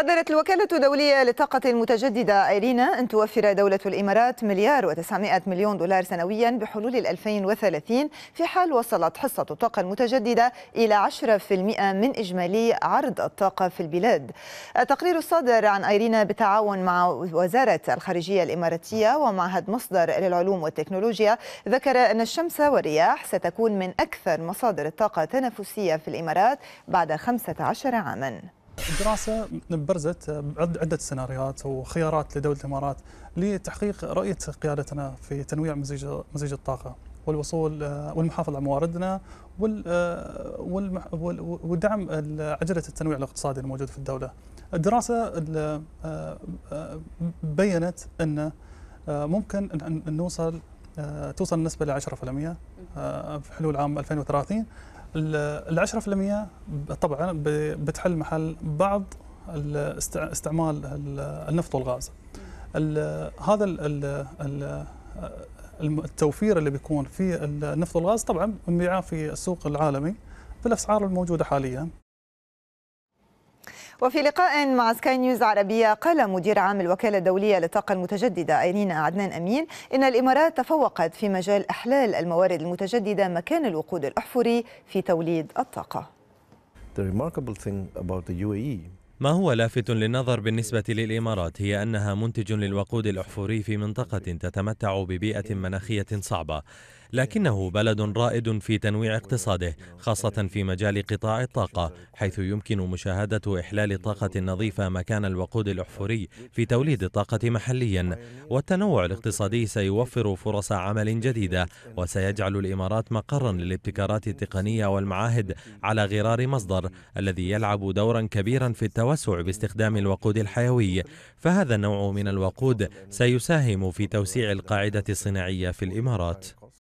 قدرت الوكالة الدولية للطاقة المتجددة إيرينا أن توفر دولة الإمارات مليار و900 مليون دولار سنويا بحلول 2030 في حال وصلت حصة الطاقة المتجددة إلى 10% من إجمالي عرض الطاقة في البلاد التقرير الصادر عن إيرينا بالتعاون مع وزارة الخارجية الإماراتية ومعهد مصدر للعلوم والتكنولوجيا ذكر أن الشمس والرياح ستكون من أكثر مصادر الطاقة تنافسية في الإمارات بعد 15 عاماً الدراسة برزت عدة سيناريوهات وخيارات لدولة الإمارات لتحقيق رؤية قيادتنا في تنويع مزيج مزيج الطاقة والوصول والمحافظة على مواردنا ودعم عجلة التنويع الاقتصادي الموجود في الدولة. الدراسة آه، آه، بينت أن ممكن أن نوصل آه، توصل النسبة ل 10% في حلول عام 2030 ال 10% طبعا بتحل محل بعض استعمال النفط والغاز هذا التوفير اللي بيكون في النفط والغاز طبعا بنبيعه في السوق العالمي بالاسعار الموجوده حاليا وفي لقاء مع سكاي نيوز عربية قال مدير عام الوكالة الدولية للطاقة المتجددة أيرين عدنان أمين إن الإمارات تفوقت في مجال إحلال الموارد المتجددة مكان الوقود الأحفوري في توليد الطاقة e. ما هو لافت للنظر بالنسبة للإمارات هي أنها منتج للوقود الأحفوري في منطقة تتمتع ببيئة مناخية صعبة لكنه بلد رائد في تنويع اقتصاده خاصة في مجال قطاع الطاقة حيث يمكن مشاهدة إحلال الطاقة النظيفة مكان الوقود الأحفوري في توليد الطاقة محليا والتنوع الاقتصادي سيوفر فرص عمل جديدة وسيجعل الإمارات مقرا للابتكارات التقنية والمعاهد على غرار مصدر الذي يلعب دورا كبيرا في التوسع باستخدام الوقود الحيوي فهذا النوع من الوقود سيساهم في توسيع القاعدة الصناعية في الإمارات